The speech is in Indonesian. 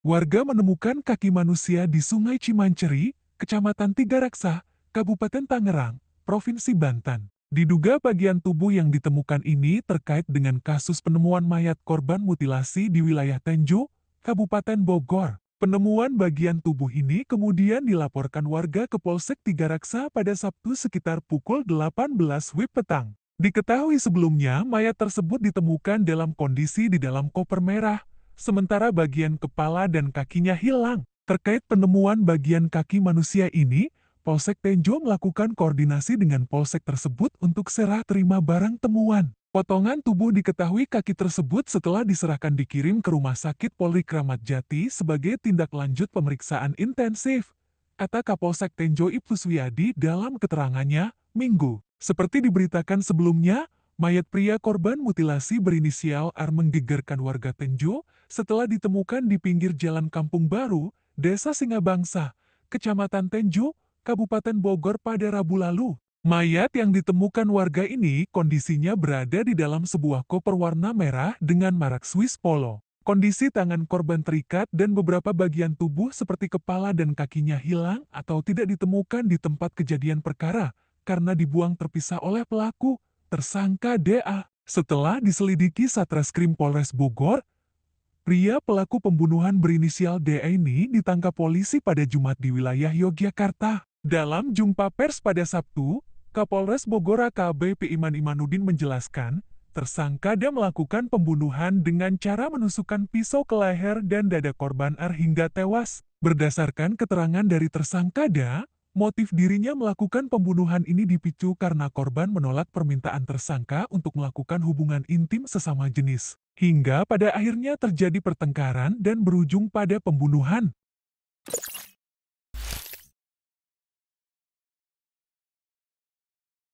Warga menemukan kaki manusia di Sungai Cimanceri, Kecamatan Tiga Raksa, Kabupaten Tangerang, Provinsi Banten. Diduga bagian tubuh yang ditemukan ini terkait dengan kasus penemuan mayat korban mutilasi di wilayah Tenjo, Kabupaten Bogor. Penemuan bagian tubuh ini kemudian dilaporkan warga ke Polsek Tiga Raksa pada Sabtu sekitar pukul 18 WIB petang. Diketahui sebelumnya mayat tersebut ditemukan dalam kondisi di dalam koper merah, sementara bagian kepala dan kakinya hilang. Terkait penemuan bagian kaki manusia ini, Polsek Tenjo melakukan koordinasi dengan Polsek tersebut untuk serah terima barang temuan. Potongan tubuh diketahui kaki tersebut setelah diserahkan dikirim ke Rumah Sakit Polri Kramat Jati sebagai tindak lanjut pemeriksaan intensif, kata Kapolsek Tenjo Ipuswiadi dalam keterangannya, Minggu. Seperti diberitakan sebelumnya, Mayat pria korban mutilasi berinisial R menggegerkan warga Tenjo setelah ditemukan di pinggir jalan Kampung Baru, Desa Singabangsa, Kecamatan Tenjo, Kabupaten Bogor pada Rabu lalu. Mayat yang ditemukan warga ini kondisinya berada di dalam sebuah koper warna merah dengan marak Swiss Polo. Kondisi tangan korban terikat dan beberapa bagian tubuh seperti kepala dan kakinya hilang atau tidak ditemukan di tempat kejadian perkara karena dibuang terpisah oleh pelaku tersangka DA. Setelah diselidiki Satreskrim Polres Bogor, pria pelaku pembunuhan berinisial DA ini ditangkap polisi pada Jumat di wilayah Yogyakarta. Dalam jumpa pers pada Sabtu, Kapolres Bogor AKBP Iman Imanuddin menjelaskan, tersangka dan melakukan pembunuhan dengan cara menusukkan pisau ke leher dan dada korban R hingga tewas. Berdasarkan keterangan dari tersangka Da, Motif dirinya melakukan pembunuhan ini dipicu karena korban menolak permintaan tersangka untuk melakukan hubungan intim sesama jenis, hingga pada akhirnya terjadi pertengkaran dan berujung pada pembunuhan.